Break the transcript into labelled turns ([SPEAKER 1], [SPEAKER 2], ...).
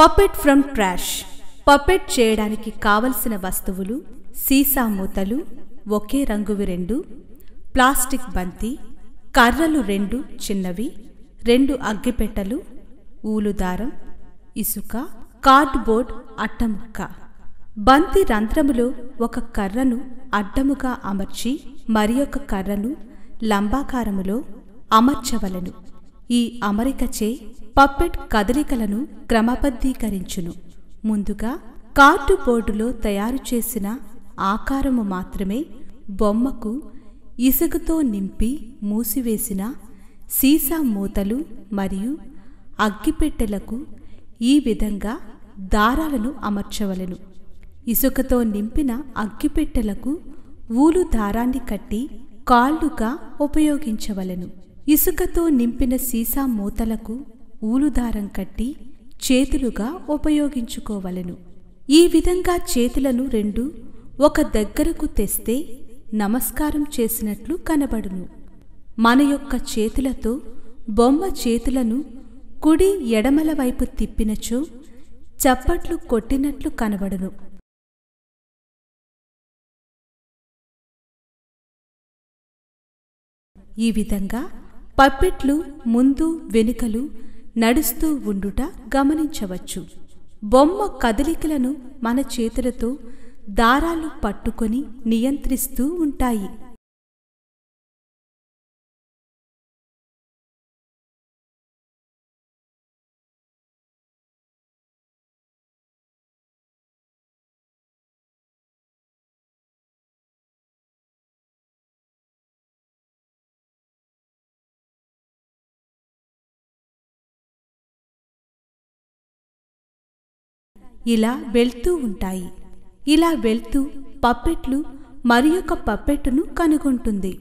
[SPEAKER 1] puppet from trash puppet చేయడానికి కావలసిన వస్తువులు సీసా మూతలు ఒకే రంగువి రెండు ప్లాస్టిక్ బంతి కర్రలు రెండు చిన్నవి రెండు అగ్గిపెట్టెలు ఊలుదారం ఇసుక కార్డ్బోర్డ్ అట్టముక్క బంతి రంధ్రములో ఒక కర్రను అడ్డముగా అమర్చి మరియొక కర్రను లంబాకారములో అమర్చవలను ఈ అమరికచే పప్పెట్ కదలికలను క్రమబద్ధీకరించును ముందుగా కార్డు బోర్డులో తయారు చేసిన ఆకారము మాత్రమే బొమ్మకు ఇసుకతో నింపి మూసివేసిన సీసా మూతలు మరియు అగ్గిపెట్టెలకు ఈ విధంగా దారాలను అమర్చవలెను ఇసుకతో నింపిన అగ్గిపెట్టెలకు ఊలు దారాన్ని కట్టి కాళ్ళుగా ఉపయోగించవలెను ఇసుకతో నింపిన సీసా మూతలకు ఊలుదారం కట్టి చేతులుగా ఉపయోగించుకోవలెను ఈ విధంగా చేతులను రెండు ఒక దగ్గరకు తెస్తే నమస్కారం చేసినట్లు కనబడును మన యొక్క చేతులతో బొమ్మ చేతులను కుడి ఎడమల వైపు తిప్పినచో చప్పట్లు కొట్టినట్లు కనబడును ఈ విధంగా పప్పెట్లు ముందు వెనుకలు నడుస్తూ ఉండుట గమనించవచ్చు బొమ్మ కదలికలను మన చేతులతో దారాలు పట్టుకొని నియంత్రిస్తూ ఉంటాయి ఇలా వెళ్తూ ఉంటాయి ఇలా వెళ్తూ పప్పెట్లు మరి యొక్క పప్పెట్టును కనుగొంటుంది